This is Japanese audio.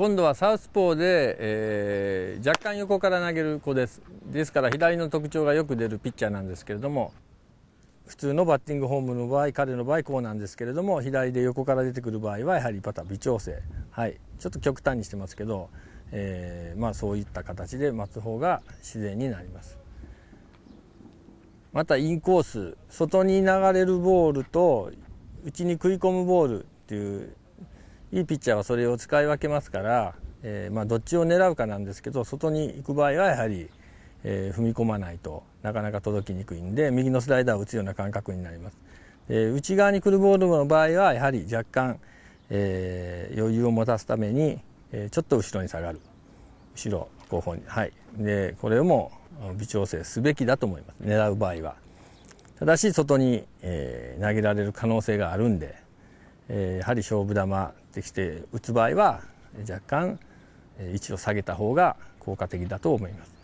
今度はサウスポーで、えー、若干横から投げる子ですですから左の特徴がよく出るピッチャーなんですけれども普通のバッティングフォームの場合彼の場合こうなんですけれども左で横から出てくる場合はやはりパター微調整、はい、ちょっと極端にしてますけど、えー、まあ、そういった形で待つ方が自然になります。またインコース外に流れるボールと内に食い込むボールっていういいピッチャーはそれを使い分けますから、えー、まあ、どっちを狙うかなんですけど外に行く場合はやはり、えー、踏み込まないとなかなか届きにくいんで右のスライダーを打つような感覚になります、えー、内側に来るボールの場合はやはり若干、え余裕を持たすために、えちょっと後ろに下がる後ろ後方にはいでこれも微調整すべきだと思います狙う場合はただし外に、え投げられる可能性があるんでえー、り勝負玉できて打つ場合は若干位置を下げた方が効果的だと思います。